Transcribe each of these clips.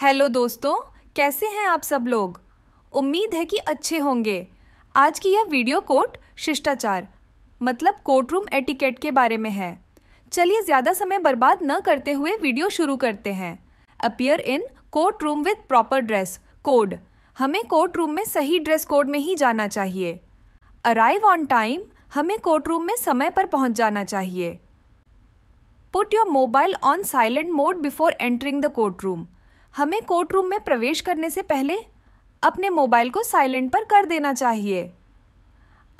hello दोस्तों कैसे हैं आप सब लोग उम्मीद है कि अच्छे होंगे आज की यह वीडियो कोट शिष्टाचार मतलब कोर्ट रूम एटिकेट के बारे में है चलिए ज़्यादा समय बर्बाद न करते हुए वीडियो शुरू करते हैं appear in court room with proper dress code हमें कोर्ट रूम में सही ड्रेस कोड में ही जाना चाहिए अराइव ऑन टाइम हमें कोर्ट रूम में समय पर पहुंच जाना चाहिए put your mobile on silent mode before entering the court room हमें कोर्ट रूम में प्रवेश करने से पहले अपने मोबाइल को साइलेंट पर कर देना चाहिए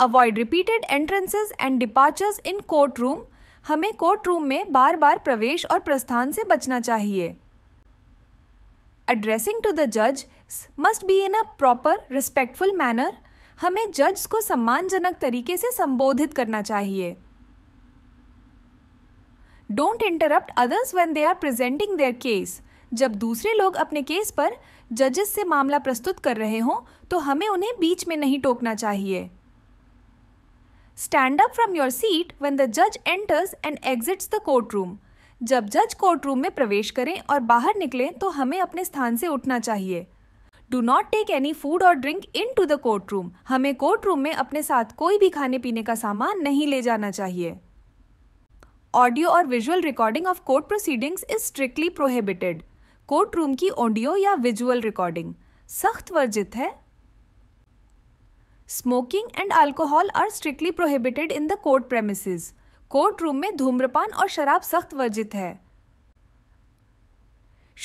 avoid repeated entrances and departures in court room हमें कोर्ट रूम में बार बार प्रवेश और प्रस्थान से बचना चाहिए एड्रेसिंग टू द जज must be in a proper respectful manner हमें जज को सम्मानजनक तरीके से संबोधित करना चाहिए don't interrupt others when they are presenting their case जब दूसरे लोग अपने केस पर जजेस से मामला प्रस्तुत कर रहे हों तो हमें उन्हें बीच में नहीं टोकना चाहिए stand up from your seat when the जज enters and exits the court room जब जज कोर्ट रूम में प्रवेश करें और बाहर निकलें तो हमें अपने स्थान से उठना चाहिए do not take any food और drink into the court room हमें कोर्ट रूम में अपने साथ कोई भी खाने पीने का सामान नहीं ले जाना चाहिए ऑडियो और visual recording of court proceedings is strictly prohibited court room की ऑडियो या विजुअल रिकॉर्डिंग सख्त वर्जित है smoking and alcohol are strictly prohibited in the court premises court room में धूम्रपान और शराब सख्त वर्जित है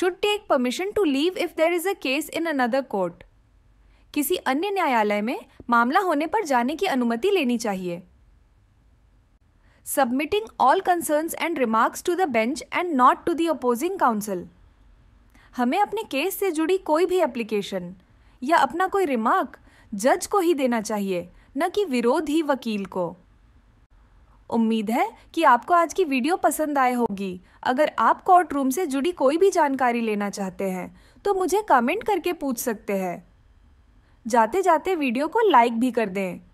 should take permission to leave if there is a case in another court किसी अन्य न्यायालय में मामला होने पर जाने की अनुमति लेनी चाहिए submitting all concerns and remarks to the bench and not to the opposing counsel हमें अपने केस से जुड़ी कोई भी एप्लीकेशन या अपना कोई रिमार्क जज को ही देना चाहिए न कि विरोधी वकील को उम्मीद है कि आपको आज की वीडियो पसंद आए होगी अगर आप कोर्ट रूम से जुड़ी कोई भी जानकारी लेना चाहते हैं तो मुझे कमेंट करके पूछ सकते हैं जाते जाते वीडियो को लाइक भी कर दें